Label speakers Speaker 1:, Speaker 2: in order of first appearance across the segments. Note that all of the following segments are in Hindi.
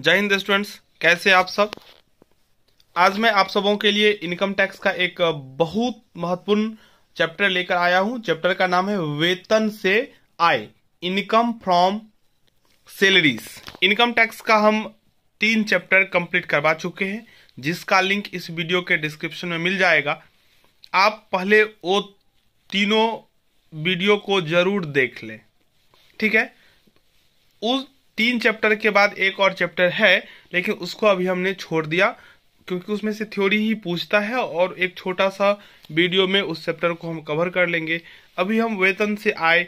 Speaker 1: जय हिंद स्टूडेंट्स कैसे आप सब आज मैं आप सबों के लिए इनकम टैक्स का एक बहुत महत्वपूर्ण चैप्टर लेकर आया हूं चैप्टर का नाम है वेतन से आय income from salaries income tax का हम तीन चैप्टर कंप्लीट करवा चुके हैं जिसका लिंक इस वीडियो के डिस्क्रिप्शन में मिल जाएगा आप पहले वो तीनों वीडियो को जरूर देख लें ठीक है उस तीन चैप्टर के बाद एक और चैप्टर है लेकिन उसको अभी हमने छोड़ दिया क्योंकि उसमें से थ्योरी ही पूछता है और एक छोटा सा वीडियो में उस चैप्टर को हम कवर कर लेंगे अभी हम वेतन से आए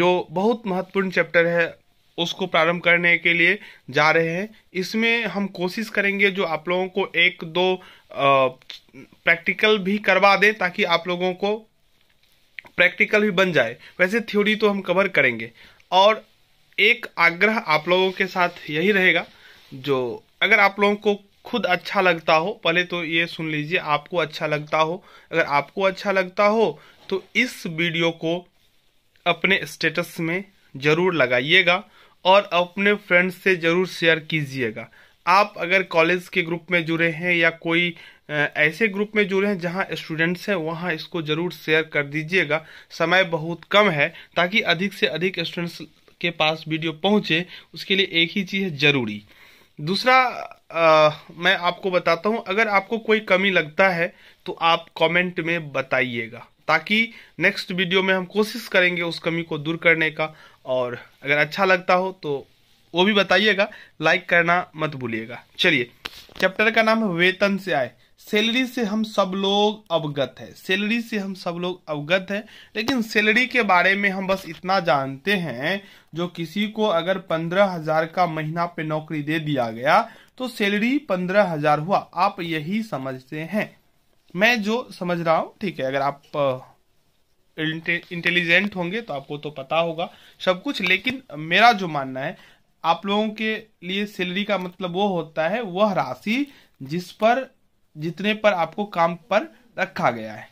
Speaker 1: जो बहुत महत्वपूर्ण चैप्टर है उसको प्रारंभ करने के लिए जा रहे हैं इसमें हम कोशिश करेंगे जो आप लोगों को एक दो प्रैक्टिकल भी करवा दें ताकि आप लोगों को प्रैक्टिकल भी बन जाए वैसे थ्योरी तो हम कवर करेंगे और एक आग्रह आप लोगों के साथ यही रहेगा जो अगर आप लोगों को खुद अच्छा लगता हो पहले तो ये सुन लीजिए आपको अच्छा लगता हो अगर आपको अच्छा लगता हो तो इस वीडियो को अपने स्टेटस में ज़रूर लगाइएगा और अपने फ्रेंड्स से ज़रूर शेयर कीजिएगा आप अगर कॉलेज के ग्रुप में जुड़े हैं या कोई ऐसे ग्रुप में जुड़े हैं जहां स्टूडेंट्स हैं वहां इसको ज़रूर शेयर कर दीजिएगा समय बहुत कम है ताकि अधिक से अधिक स्टूडेंट्स आपके पास वीडियो पहुंचे उसके लिए एक ही चीज़ है ज़रूरी दूसरा आ, मैं आपको बताता हूं अगर आपको कोई कमी लगता है तो आप कमेंट में बताइएगा ताकि नेक्स्ट वीडियो में हम कोशिश करेंगे उस कमी को दूर करने का और अगर अच्छा लगता हो तो वो भी बताइएगा लाइक करना मत भूलिएगा चलिए चैप्टर का नाम है वेतन से आए सैलरी से हम सब लोग अवगत है सैलरी से हम सब लोग अवगत है लेकिन सैलरी के बारे में हम बस इतना जानते हैं जो किसी को अगर पंद्रह हजार का महीना पे नौकरी दे दिया गया तो सैलरी पंद्रह हजार हुआ आप यही समझते हैं मैं जो समझ रहा हूं ठीक है अगर आप इंटेलिजेंट होंगे तो आपको तो पता होगा सब कुछ लेकिन मेरा जो मानना है आप लोगों के लिए सैलरी का मतलब वो होता है वह राशि जिस पर जितने पर आपको काम पर रखा गया है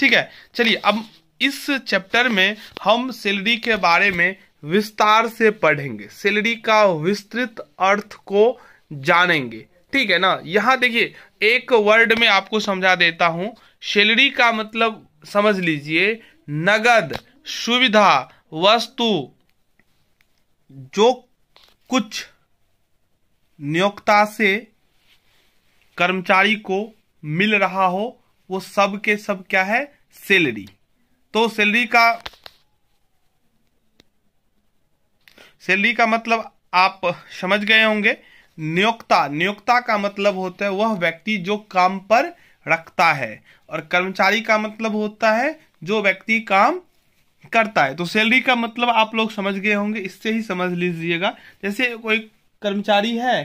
Speaker 1: ठीक है चलिए अब इस चैप्टर में हम सैलरी के बारे में विस्तार से पढ़ेंगे सैलरी का विस्तृत अर्थ को जानेंगे ठीक है ना यहाँ देखिए एक वर्ड में आपको समझा देता हूँ सैलरी का मतलब समझ लीजिए नगद सुविधा वस्तु जो कुछ नियोक्ता से कर्मचारी को मिल रहा हो वो सब के सब क्या है सैलरी तो सैलरी का सैलरी का मतलब आप समझ गए होंगे नियोक्ता नियोक्ता का मतलब होता है वह व्यक्ति जो काम पर रखता है और कर्मचारी का मतलब होता है जो व्यक्ति काम करता है तो सैलरी का मतलब आप लोग समझ गए होंगे इससे ही समझ लीजिएगा जैसे कोई कर्मचारी है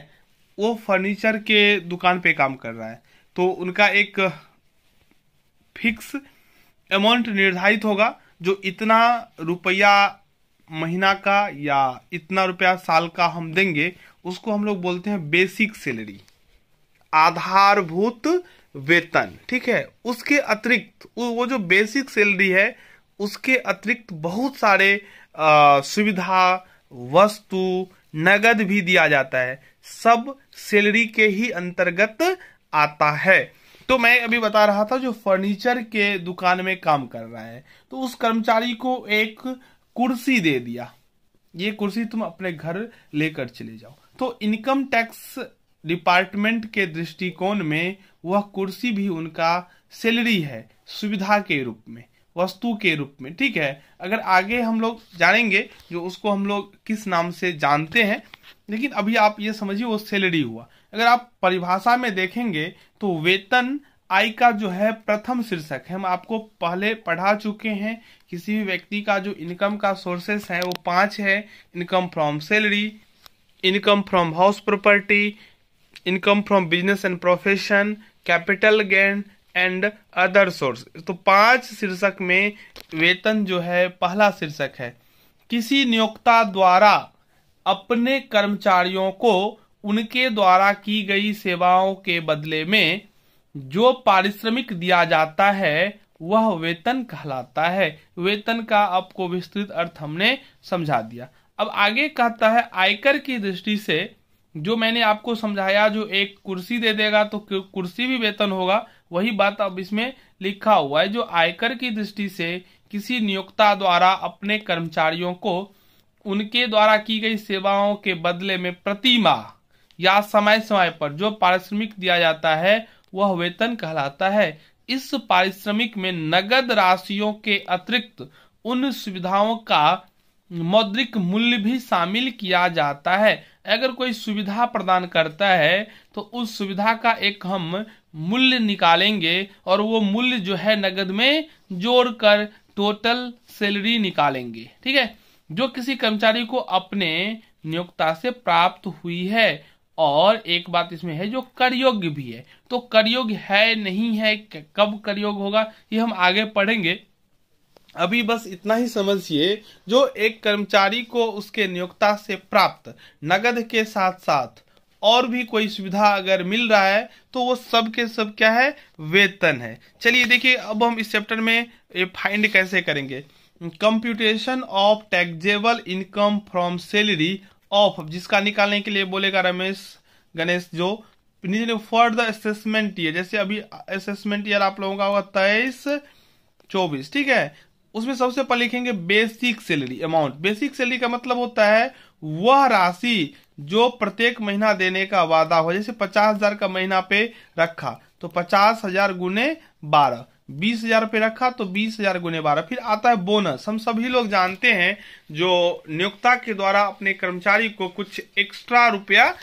Speaker 1: वो फर्नीचर के दुकान पे काम कर रहा है तो उनका एक फिक्स अमाउंट निर्धारित होगा जो इतना रुपया महीना का या इतना रुपया साल का हम देंगे उसको हम लोग बोलते हैं बेसिक सैलरी आधारभूत वेतन ठीक है उसके अतिरिक्त वो जो बेसिक सैलरी है उसके अतिरिक्त बहुत सारे आ, सुविधा वस्तु नगद भी दिया जाता है सब सैलरी के ही अंतर्गत आता है तो मैं अभी बता रहा था जो फर्नीचर के दुकान में काम कर रहा है तो उस कर्मचारी को एक कुर्सी दे दिया ये कुर्सी तुम अपने घर लेकर चले जाओ तो इनकम टैक्स डिपार्टमेंट के दृष्टिकोण में वह कुर्सी भी उनका सैलरी है सुविधा के रूप में वस्तु के रूप में ठीक है अगर आगे हम लोग जानेंगे जो उसको हम लोग किस नाम से जानते हैं लेकिन अभी आप ये समझिए वो सैलरी हुआ अगर आप परिभाषा में देखेंगे तो वेतन आय का जो है प्रथम शीर्षक हम आपको पहले पढ़ा चुके हैं किसी भी व्यक्ति का जो इनकम का सोर्सेस है वो पांच है income from salary income from house property income from business and profession capital gain and other source तो पांच शीर्षक में वेतन जो है पहला शीर्षक है किसी नियोक्ता द्वारा अपने कर्मचारियों को उनके द्वारा की गई सेवाओं के बदले में जो पारिश्रमिक दिया जाता है वह वेतन कहलाता है वेतन का आपको विस्तृत अर्थ हमने समझा दिया अब आगे कहता है आयकर की दृष्टि से जो मैंने आपको समझाया जो एक कुर्सी दे देगा तो कुर्सी भी वेतन होगा वही बात अब इसमें लिखा हुआ है जो आयकर की दृष्टि से किसी नियोक्ता द्वारा अपने कर्मचारियों को उनके द्वारा की गई सेवाओं के बदले में प्रति माह या समय समय पर जो पारिश्रमिक दिया जाता है वह वेतन कहलाता है इस पारिश्रमिक में नगद राशियों के अतिरिक्त उन सुविधाओं का मौद्रिक मूल्य भी शामिल किया जाता है अगर कोई सुविधा प्रदान करता है तो उस सुविधा का एक हम मूल्य निकालेंगे और वो मूल्य जो है नगद में जोड़कर टोटल सैलरी निकालेंगे ठीक है जो किसी कर्मचारी को अपने नियोक्ता से प्राप्त हुई है और एक बात इसमें है जो करयोग्य भी है तो करयोग्य है नहीं है कब करयोग होगा ये हम आगे पढ़ेंगे अभी बस इतना ही समझिए जो एक कर्मचारी को उसके नियोक्ता से प्राप्त नगद के साथ साथ और भी कोई सुविधा अगर मिल रहा है तो वो सब के सब क्या है वेतन है चलिए देखिए अब हम इस चैप्टर में ये फाइंड कैसे करेंगे computation of taxable income from salary of जिसका निकालने के लिए बोलेगा रमेश गणेश जो फॉर द असेसमेंट ईयर जैसे अभी असेसमेंट ईयर आप लोगों का होगा तेईस चौबीस ठीक है उसमें सबसे पहले लिखेंगे basic salary amount basic salary का मतलब होता है वह राशि जो प्रत्येक महीना देने का वादा हो जैसे पचास हजार का महीना पे रखा तो पचास हजार गुने बारह बीस हजार पे रखा तो बीस हजार गुने बारह फिर आता है बोनस हम सभी लोग जानते हैं जो नियोक्ता के द्वारा अपने कर्मचारी को कुछ एक्स्ट्रा रुपया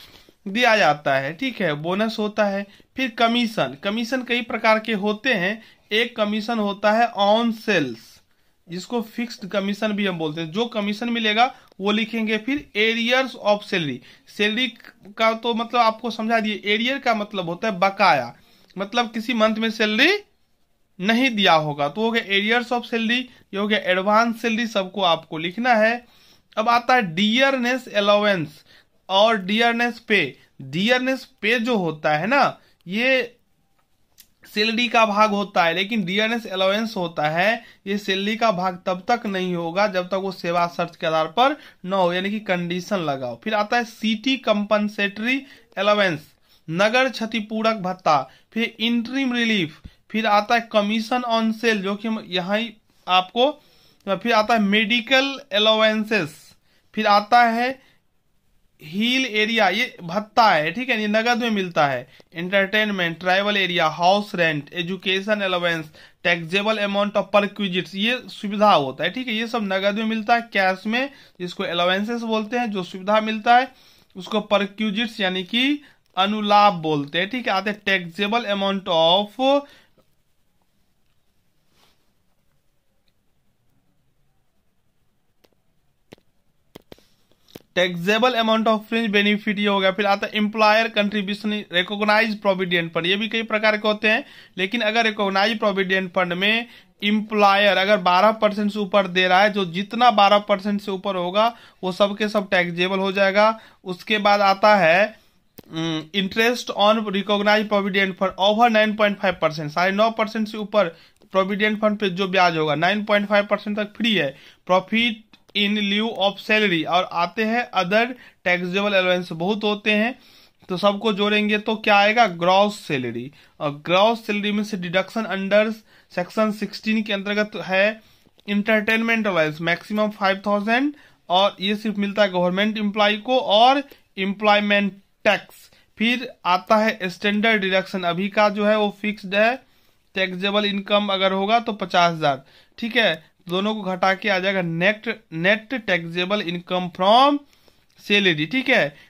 Speaker 1: दिया जाता है ठीक है बोनस होता है फिर कमीशन कमीशन कई प्रकार के होते हैं एक कमीशन होता है ऑन सेल्स जिसको फिक्स्ड कमीशन भी हम बोलते हैं जो कमीशन मिलेगा वो लिखेंगे फिर एरियर्स ऑफ सैलरी सैलरी का तो मतलब आपको समझा दिए एरियर का मतलब होता है बकाया मतलब किसी मंथ में सैलरी नहीं दिया होगा तो हो गया एरियर्स ऑफ सैलरी ये हो गया एडवांस सैलरी सबको आपको लिखना है अब आता है डियरनेस अलाउेंस और डियरनेस पे डियरनेस पे जो होता है ना ये सेलरी का भाग होता है लेकिन डीएनएस अलाउेंस होता है ये सैलरी का भाग तब तक नहीं होगा जब तक वो सेवा शर्त के आधार पर न हो यानी कि कंडीशन लगाओ फिर आता है सिटी कंपनसेटरी अलाउेंस नगर क्षतिपूरक भत्ता फिर इंट्रीम रिलीफ फिर आता है कमीशन ऑन सेल जो कि यहाँ आपको फिर आता है मेडिकल अलाउेंसेस फिर आता है हील एरिया ये भत्ता है ठीक है ये नगद में मिलता है entertainment tribal area house rent education allowance taxable amount of perquisites ये सुविधा होता है ठीक है ये सब नगद में मिलता है कैश में जिसको अलावेंसेस बोलते हैं जो सुविधा मिलता है उसको पर क्यूजिट्स यानी कि अनुलाभ बोलते हैं ठीक है आते taxable amount of taxable amount of fringe benefit ये हो गया फिर आता है employer contribution recognise provident fund ये भी कई प्रकार के होते हैं लेकिन अगर रिकोगनाइज प्रोविडेंट फंड में इम्प्लायर अगर 12 परसेंट से ऊपर दे रहा है जो जितना 12 परसेंट से ऊपर होगा वो सबके सब, सब टैक्सेबल हो जाएगा उसके बाद आता है interest on recognise provident fund over 9.5 percent साढ़े नौ परसेंट से ऊपर प्रोविडेंट फंड पे जो ब्याज होगा 9.5 परसेंट तक फ्री है profit in lieu of salary और आते हैं अदर टैक्सेबल अलाउंस बहुत होते हैं तो सबको जोड़ेंगे तो क्या आएगा ग्रॉस सैलरी और ग्रॉस सैलरी में से डिडक्शन अंडर सेक्शन 16 के अंतर्गत है इंटरटेनमेंट अलाउंस मैक्सिमम 5000 और ये सिर्फ मिलता है गवर्नमेंट एम्प्लॉय को और एम्प्लॉयमेंट टैक्स फिर आता है स्टैंडर्ड डिडक्शन अभी का जो है वो फिक्स्ड है टैक्सेबल इनकम अगर होगा तो पचास हजार ठीक है दोनों को घटा के आ जाएगा net net taxable income from salary ठीक है